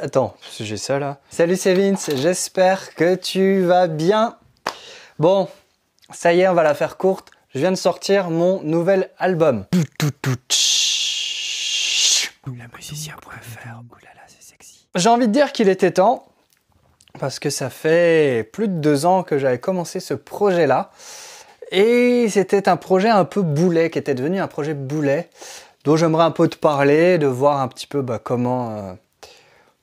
Attends, j'ai ça là. Salut c'est Vince, j'espère que tu vas bien. Bon, ça y est, on va la faire courte. Je viens de sortir mon nouvel album. La c'est sexy. J'ai envie de dire qu'il était temps, parce que ça fait plus de deux ans que j'avais commencé ce projet-là. Et c'était un projet un peu boulet, qui était devenu un projet boulet, dont j'aimerais un peu te parler, de voir un petit peu bah, comment... Euh,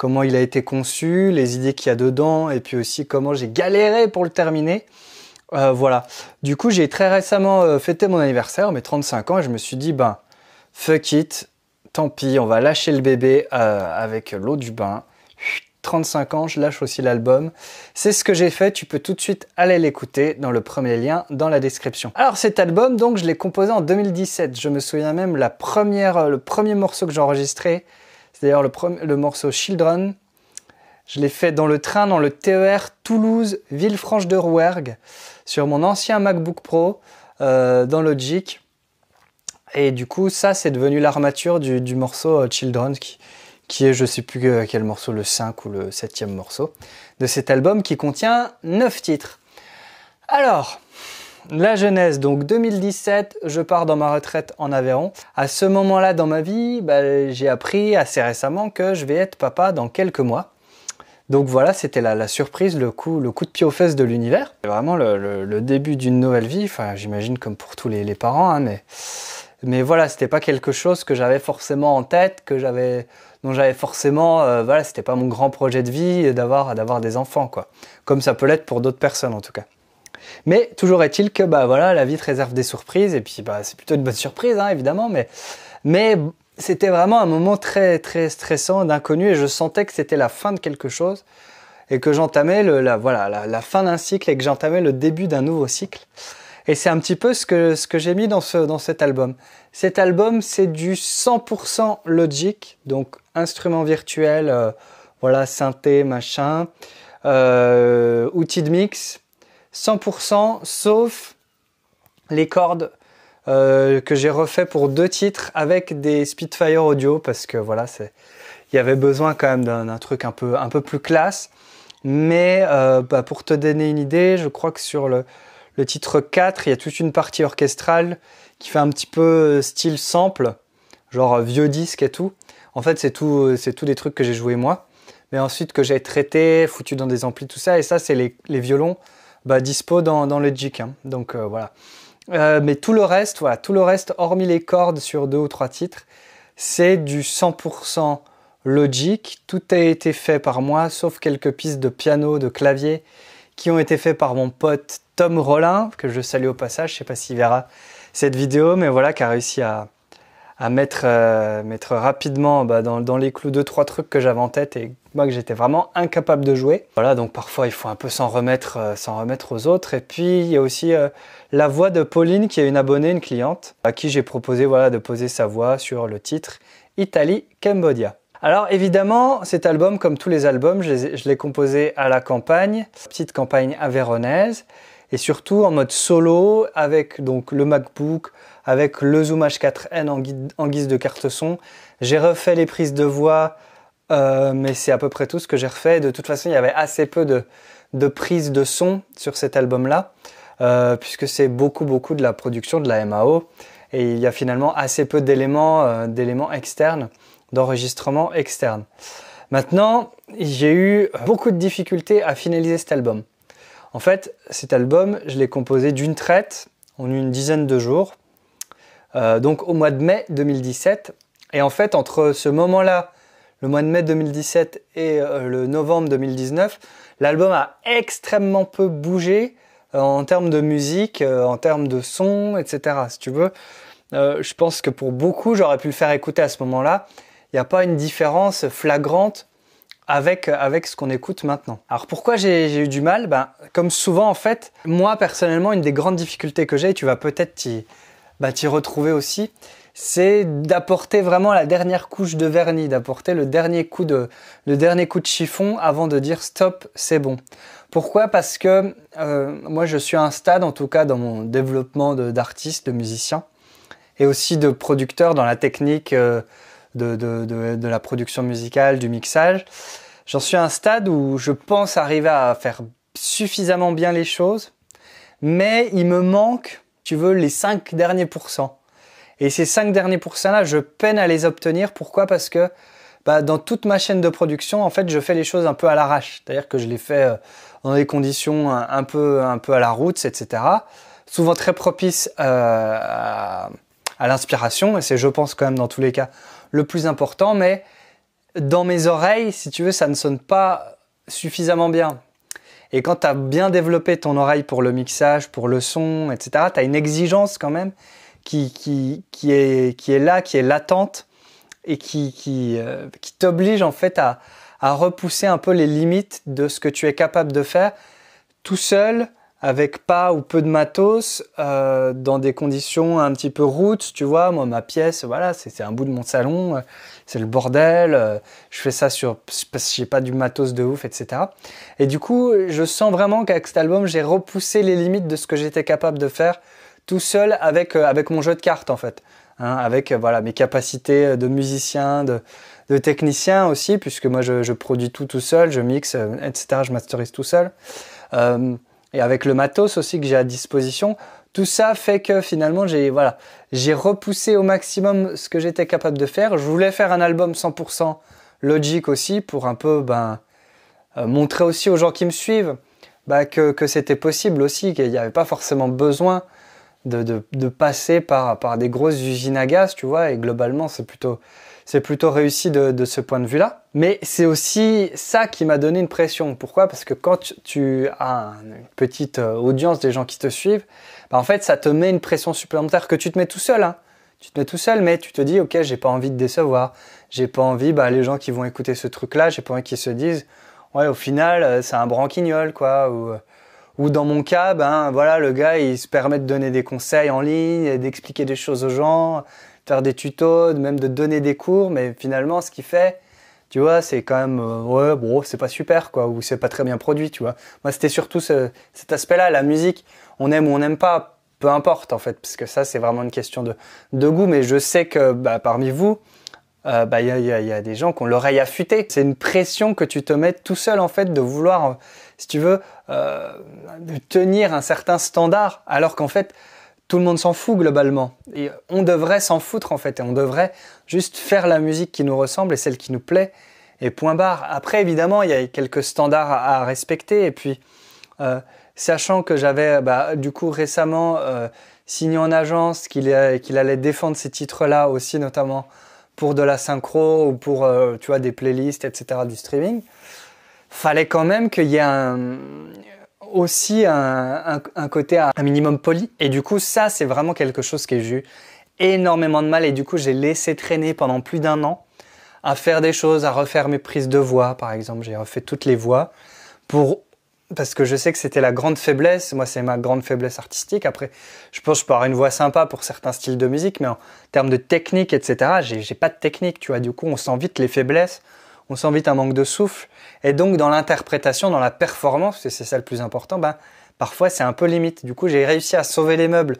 comment il a été conçu, les idées qu'il y a dedans, et puis aussi comment j'ai galéré pour le terminer. Euh, voilà. Du coup, j'ai très récemment euh, fêté mon anniversaire, mes 35 ans, et je me suis dit, ben, fuck it, tant pis, on va lâcher le bébé euh, avec l'eau du bain. 35 ans, je lâche aussi l'album. C'est ce que j'ai fait, tu peux tout de suite aller l'écouter dans le premier lien dans la description. Alors cet album, donc, je l'ai composé en 2017. Je me souviens même la première, le premier morceau que j'ai enregistré, d'ailleurs le, morceau Children. Je l'ai fait dans le train, dans le TER Toulouse, Villefranche de Rouergue, sur mon ancien MacBook Pro, euh, dans Logic. Et du coup, ça, c'est devenu l'armature du, morceau Children, euh, qui, est, je ne sais plus euh, quel morceau, le 5 ou le 7e morceau de cet album, qui contient 9 titres. Alors, la jeunesse, donc 2017, je pars dans ma retraite en Aveyron. À ce moment-là dans ma vie, bah, j'ai appris assez récemment que je vais être papa dans quelques mois. Donc voilà, c'était la, surprise, le coup, le coup de pied aux fesses de l'univers. C'est vraiment le, début d'une nouvelle vie, enfin j'imagine comme pour tous les, parents, hein, mais, mais voilà, c'était pas quelque chose que j'avais forcément en tête, que j'avais dont j'avais forcément, euh, voilà, c'était pas mon grand projet de vie d'avoir d'avoir des enfants quoi, comme ça peut l'être pour d'autres personnes en tout cas. Mais toujours est-il que bah voilà, la vie te réserve des surprises et puis bah c'est plutôt une bonne surprise hein, évidemment, mais mais c'était vraiment un moment très très stressant d'inconnu et je sentais que c'était la fin de quelque chose et que j'entamais le la voilà la, fin d'un cycle et que j'entamais le début d'un nouveau cycle. Et c'est un petit peu ce que ce que j'ai mis dans ce dans cet album. Cet album c'est du 100% logic, donc instrument virtuel, euh, voilà synthé machin, euh, outils de mix 100% sauf les cordes euh, que j'ai refait pour deux titres avec des Spitfire audio parce que voilà, c'est il y avait besoin quand même d'un truc un peu plus classe. Mais euh, bah, pour te donner une idée, je crois que sur le, titre 4, il y a toute une partie orchestrale qui fait un petit peu euh, style sample, genre vieux disque et tout. En fait, c'est tout, c'est tout des trucs que j'ai joué moi, mais ensuite que j'ai traité, foutu dans des amplis, tout ça. Et ça, c'est les violons bah, dispo dans, dans le hein. Donc euh, voilà. Euh, mais tout le reste, voilà, tout le reste, hormis les cordes sur deux ou trois titres, c'est du 100% logique. Tout a été fait par moi, sauf quelques pistes de piano, de clavier, qui ont été faites par mon pote Tom Rollin, que je salue au passage. Je sais pas s'il verra cette vidéo, mais voilà, qui a réussi à, mettre, euh, mettre rapidement bah, dans, les clous deux, trois trucs que j'avais en tête et moi que j'étais vraiment incapable de jouer. Voilà, donc parfois il faut un peu s'en remettre, euh, remettre aux autres. Et puis il y a aussi euh, la voix de Pauline, qui est une abonnée, une cliente, à qui j'ai proposé voilà, de poser sa voix sur le titre Italie Cambodia. Alors évidemment, cet album, comme tous les albums, je l'ai composé à la campagne, petite campagne avéronaise, et surtout en mode solo, avec donc le MacBook, avec le Zoom H4n en, en guise de carte son. J'ai refait les prises de voix euh, mais c'est à peu près tout ce que j'ai refait. De toute façon, il y avait assez peu de, de prises de son sur cet album-là, euh, puisque c'est beaucoup, beaucoup de la production de la MAO. Et il y a finalement assez peu d'éléments, euh, externes, d'enregistrements externes, d'enregistrement Maintenant, j'ai eu beaucoup de difficultés à finaliser cet album. En fait, cet album, je l'ai composé d'une traite en une dizaine de jours, donc au mois de mai 2017. Et en fait, entre ce moment-là le mois de mai 2017 et euh, le novembre 2019, l'album a extrêmement peu bougé euh, en termes de musique, euh, en termes de son, etc. Si tu veux, je pense que pour beaucoup, j'aurais pu le faire écouter à ce moment-là. Il n'y a pas une différence flagrante avec, ce qu'on écoute maintenant. Alors pourquoi j'ai eu du mal ben, Comme souvent en fait, moi personnellement, une des grandes difficultés que j'ai, tu vas peut-être t'y bah, retrouver aussi, c'est d'apporter vraiment la dernière couche de vernis, d'apporter le dernier coup de, le dernier coup de chiffon avant de dire stop, c'est bon. Pourquoi Parce que euh, moi je suis à un stade, en tout cas dans mon développement d'artiste, de, musicien, et aussi de producteur dans la technique euh, de, de, la production musicale, du mixage. J'en suis à un stade où je pense arriver à faire suffisamment bien les choses, mais il me manque, tu veux, les 5 derniers pourcents et ces cinq derniers pourcents-là, je peine à les obtenir. Pourquoi Parce que bah, dans toute ma chaîne de production, en fait, je fais les choses un peu à l'arrache. C'est-à-dire que je les fais euh, dans des conditions un, peu, un peu à la route, etc. Souvent très propices euh, à l'inspiration. Et c'est, je pense, quand même, dans tous les cas, le plus important. Mais dans mes oreilles, si tu veux, ça ne sonne pas suffisamment bien. Et quand tu as bien développé ton oreille pour le mixage, pour le son, etc., tu as une exigence quand même qui, qui, qui, est, qui est là, qui est latente et qui, qui, euh, qui t'oblige en fait à, à, repousser un peu les limites de ce que tu es capable de faire tout seul, avec pas ou peu de matos, euh, dans des conditions un petit peu routes, tu vois. Moi, ma pièce, voilà, c'est un bout de mon salon, euh, c'est le bordel, je fais ça sur, parce que j'ai pas du matos de ouf, etc. Et du coup, je sens vraiment qu'avec cet album, j'ai repoussé les limites de ce que j'étais capable de faire tout seul avec, euh, avec mon jeu de cartes en fait. Hein, avec euh, voilà mes capacités euh, de musicien, de, technicien aussi, puisque moi je, produis tout tout seul, je mixe, etc., je masterise tout seul. et avec le matos aussi que j'ai à disposition, tout ça fait que finalement j'ai voilà, j'ai repoussé au maximum ce que j'étais capable de faire. Je voulais faire un album 100% logique aussi pour un peu ben, montrer aussi aux gens qui me suivent bah, que, que c'était possible aussi, qu'il n'y avait pas forcément besoin de, passer par, des grosses usines à gaz, tu vois, et globalement, c'est plutôt, c'est plutôt réussi de, ce point de vue-là. Mais c'est aussi ça qui m'a donné une pression. Pourquoi Parce que quand tu as une petite euh, audience des gens qui te suivent, bah en fait, ça te met une pression supplémentaire que tu te mets tout seul. Hein. Tu te mets tout seul, mais tu te dis, ok, j'ai pas envie de décevoir. J'ai pas envie, bah, les gens qui vont écouter ce truc-là, j'ai pas envie qu'ils se disent, ouais, au final, euh, c'est un branquignol, quoi. Ou, euh, ou dans mon cas, ben voilà, le gars, il se permet de donner des conseils en ligne, d'expliquer des choses aux gens, faire des tutos, même de donner des cours, mais finalement, ce qu'il fait, tu vois, c'est quand même, euh, ouais, bro, c'est pas super, quoi, ou c'est pas très bien produit, tu vois. Moi, c'était surtout cet aspect-là, la musique, on aime ou on n'aime pas, peu importe, en fait, parce que ça, c'est vraiment une question de, goût, mais je sais que bah, parmi vous, euh, bah, il bah, y, y, a, des gens qui ont l'oreille affûtée. C'est une pression que tu te mets tout seul, en fait, de vouloir euh, si tu veux, euh, de tenir un certain standard, alors qu'en fait, tout le monde s'en fout globalement. Et on devrait s'en foutre en fait, et on devrait juste faire la musique qui nous ressemble et celle qui nous plaît, et point barre. Après, évidemment, il y a quelques standards à, respecter, et puis, euh, sachant que j'avais, bah, du coup, récemment euh, signé en agence qu'il allait défendre ces titres-là aussi, notamment pour de la synchro ou pour, tu vois, des playlists, etc., du streaming fallait quand même qu'il y ait aussi un, côté à un minimum poli. Et du coup, ça, c'est vraiment quelque chose que j'ai eu énormément de mal. Et du coup, j'ai laissé traîner pendant plus d'un an à faire des choses, à refaire mes prises de voix, par exemple. J'ai refait toutes les voix pour parce que je sais que c'était la grande faiblesse. Moi, c'est ma grande faiblesse artistique. Après, je pense que je peux avoir une voix sympa pour certains styles de musique, mais en termes de technique, etc., j'ai pas de technique, tu vois. Du coup, on sent vite les faiblesses on sent vite un manque de souffle. Et donc dans l'interprétation, dans la performance, et c'est ça le plus important, ben, parfois c'est un peu limite. Du coup, j'ai réussi à sauver les meubles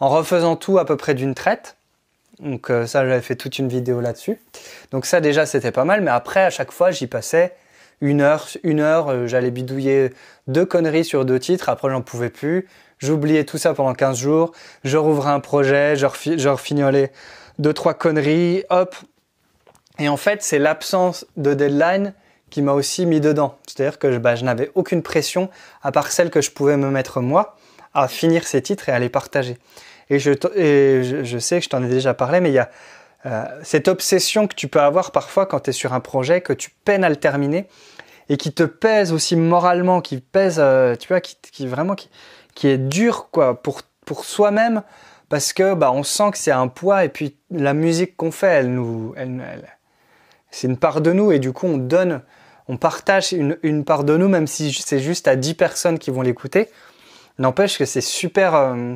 en refaisant tout à peu près d'une traite. Donc euh, ça, j'avais fait toute une vidéo là-dessus. Donc ça déjà, c'était pas mal. Mais après, à chaque fois, j'y passais une heure, une heure. Euh, j'allais bidouiller deux conneries sur deux titres. Après, j'en pouvais plus. J'oubliais tout ça pendant 15 jours. Je rouvrais un projet, je, je refignolais deux, trois conneries. Hop, et en fait, c'est l'absence de deadline qui m'a aussi mis dedans. C'est-à-dire que bah, je, n'avais aucune pression, à part celle que je pouvais me mettre moi, à finir ces titres et à les partager. Et je, sais que je t'en ai déjà parlé, mais il y a euh, cette obsession que tu peux avoir parfois quand tu es sur un projet, que tu peines à le terminer, et qui te pèse aussi moralement, qui pèse, euh, tu vois, qui, qui vraiment, qui, est dur, quoi, pour, pour soi-même, parce que bah, on sent que c'est un poids, et puis la musique qu'on fait, elle nous... elle, c'est une part de nous et du coup, on donne, on partage une, part de nous, même si c'est juste à 10 personnes qui vont l'écouter. N'empêche que c'est super, euh,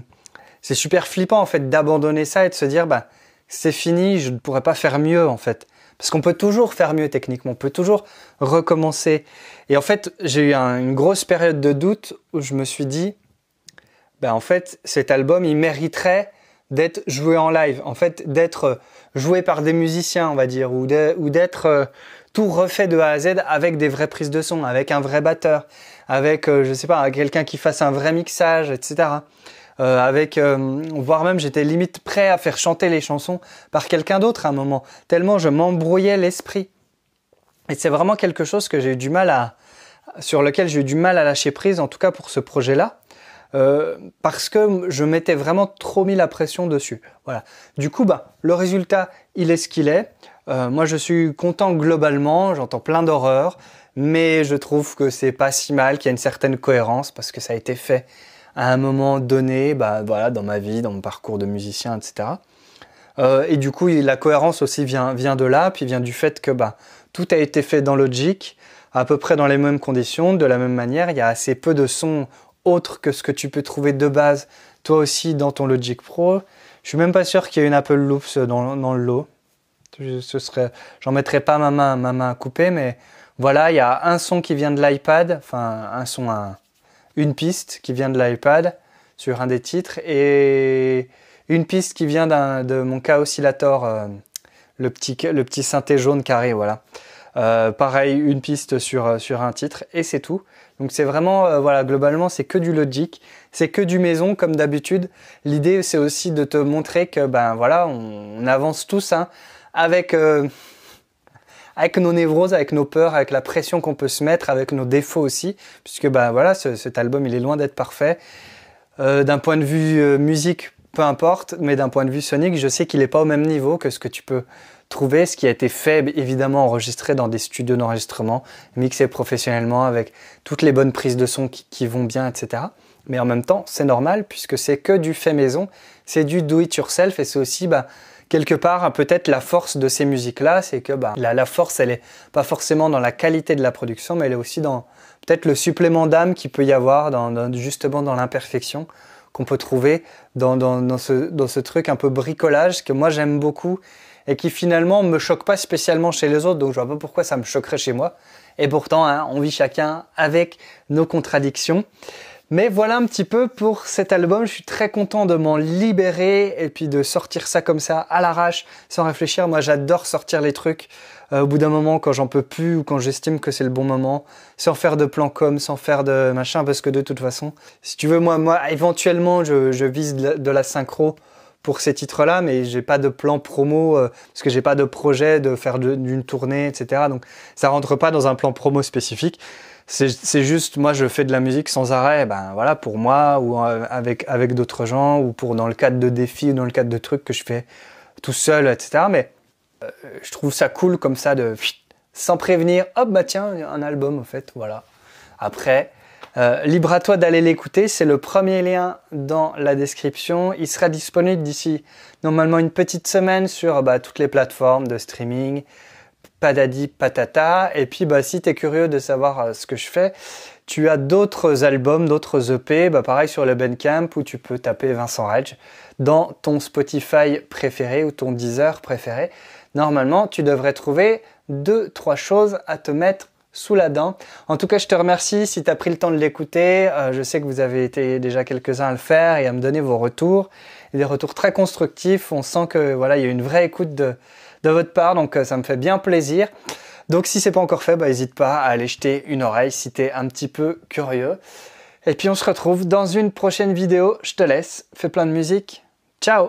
super flippant en fait d'abandonner ça et de se dire, bah, c'est fini, je ne pourrais pas faire mieux en fait. Parce qu'on peut toujours faire mieux techniquement, on peut toujours recommencer. Et en fait, j'ai eu une grosse période de doute où je me suis dit, ben en fait, cet album, il mériterait d'être joué en live, en fait d'être euh, joué par des musiciens, on va dire, ou d'être euh, tout refait de A à Z avec des vraies prises de son, avec un vrai batteur, avec, je euh, je sais pas, quelqu'un qui fasse un vrai mixage, etc. avec, voire même j'étais limite prêt à faire chanter les chansons par quelqu'un d'autre à un moment, tellement je m'embrouillais l'esprit. Et c'est vraiment quelque chose que j'ai eu du mal à, sur lequel j'ai eu du mal à lâcher prise, en tout cas pour ce projet-là. Euh, parce que je m'étais vraiment trop mis la pression dessus. Voilà. Du coup, bah, le résultat, il est ce qu'il est. Euh, moi, je suis content globalement. J'entends plein d'horreurs, mais je trouve que c'est pas si mal, qu'il y a une certaine cohérence parce que ça a été fait à un moment donné, bah, dans ma vie, dans mon parcours de musicien, etc. Euh, et du coup, la cohérence aussi vient, de là, puis vient du fait que bah, tout a été fait dans Logic, à peu près dans les mêmes conditions, de la même manière. Il y a assez peu de sons autre que ce que tu peux trouver de base toi aussi dans ton Logic Pro. Je suis même pas sûr qu'il y ait une Apple Loops dans, le lot. Ce serait, j'en mettrais pas ma main, coupée. à couper, mais voilà, il y a un son qui vient de l'iPad, enfin un son, une piste qui vient de l'iPad sur un des titres et une piste qui vient de mon k oscillator, euh, le, petit, le petit synthé jaune carré, voilà. Euh, pareil, une piste euh, sur, un titre et c'est tout. Donc c'est vraiment, euh, voilà, globalement, c'est que du logic, c'est que du maison comme d'habitude. L'idée, c'est aussi de te montrer que, ben voilà, on, avance tous hein, avec, avec nos névroses, avec nos peurs, avec la pression qu'on peut se mettre, avec nos défauts aussi, puisque ben voilà, cet album, il est loin d'être parfait. d'un point de vue musique, peu importe, mais d'un point de vue sonique, je sais qu'il n'est pas au même niveau que ce que tu peux trouver ce qui a été fait, évidemment enregistré dans des studios d'enregistrement, mixé professionnellement avec toutes les bonnes prises de son qui, vont bien, etc. Mais en même temps, c'est normal puisque c'est que du fait maison, c'est du do it yourself et c'est aussi bah, quelque part peut-être la force de ces musiques-là, c'est que bah, la, force, elle est pas forcément dans la qualité de la production, mais elle est aussi dans peut-être le supplément d'âme qui peut y avoir dans, justement dans l'imperfection qu'on peut trouver dans, ce, dans ce truc un peu bricolage que moi j'aime beaucoup et qui finalement me choque pas spécialement chez les autres, donc je vois pas pourquoi ça me choquerait chez moi. Et pourtant, hein, on vit chacun avec nos contradictions. Mais voilà un petit peu pour cet album. Je suis très content de m'en libérer et puis de sortir ça comme ça à l'arrache, sans réfléchir. Moi, j'adore sortir les trucs euh, au bout d'un moment quand j'en peux plus ou quand j'estime que c'est le bon moment, sans faire de plan com, sans faire de machin, parce que de toute façon, si tu veux, moi, moi, éventuellement, je, vise de la synchro pour ces titres-là, mais j'ai pas de plan promo euh, parce que j'ai pas de projet de faire d'une tournée, etc. Donc ça rentre pas dans un plan promo spécifique. C'est juste moi je fais de la musique sans arrêt, ben voilà pour moi ou euh, avec avec d'autres gens ou pour dans le cadre de défis ou dans le cadre de trucs que je fais tout seul, etc. Mais euh, je trouve ça cool comme ça de sans prévenir, hop bah tiens un album en fait, voilà. Après euh, libre à toi d'aller l'écouter, c'est le premier lien dans la description. Il sera disponible d'ici normalement une petite semaine sur bah, toutes les plateformes de streaming, Padadi Patata. Et puis bah, si tu es curieux de savoir euh, ce que je fais, tu as d'autres albums, d'autres EP, bah, pareil sur le Camp où tu peux taper Vincent Rage dans ton Spotify préféré ou ton Deezer préféré. Normalement, tu devrais trouver deux, trois choses à te mettre sous la dent. En tout cas, je te remercie si tu as pris le temps de l'écouter. Euh, je sais que vous avez été déjà quelques-uns à le faire et à me donner vos retours. Des retours très constructifs. On sent que voilà, il y a une vraie écoute de, votre part, donc euh, ça me fait bien plaisir. Donc si c'est pas encore fait, bah, n'hésite pas à aller jeter une oreille si tu es un petit peu curieux. Et puis on se retrouve dans une prochaine vidéo. Je te laisse. Fais plein de musique. Ciao